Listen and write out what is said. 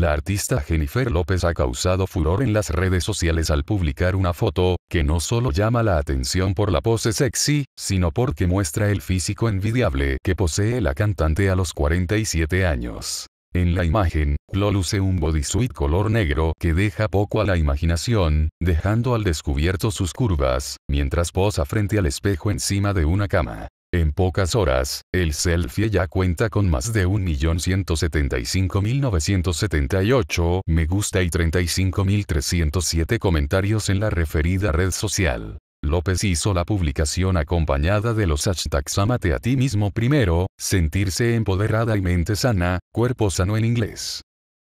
La artista Jennifer López ha causado furor en las redes sociales al publicar una foto, que no solo llama la atención por la pose sexy, sino porque muestra el físico envidiable que posee la cantante a los 47 años. En la imagen, Lo luce un bodysuit color negro que deja poco a la imaginación, dejando al descubierto sus curvas, mientras posa frente al espejo encima de una cama. En pocas horas, el selfie ya cuenta con más de 1.175.978 me gusta y 35.307 comentarios en la referida red social. López hizo la publicación acompañada de los hashtags Amate a ti mismo primero, sentirse empoderada y mente sana, cuerpo sano en inglés.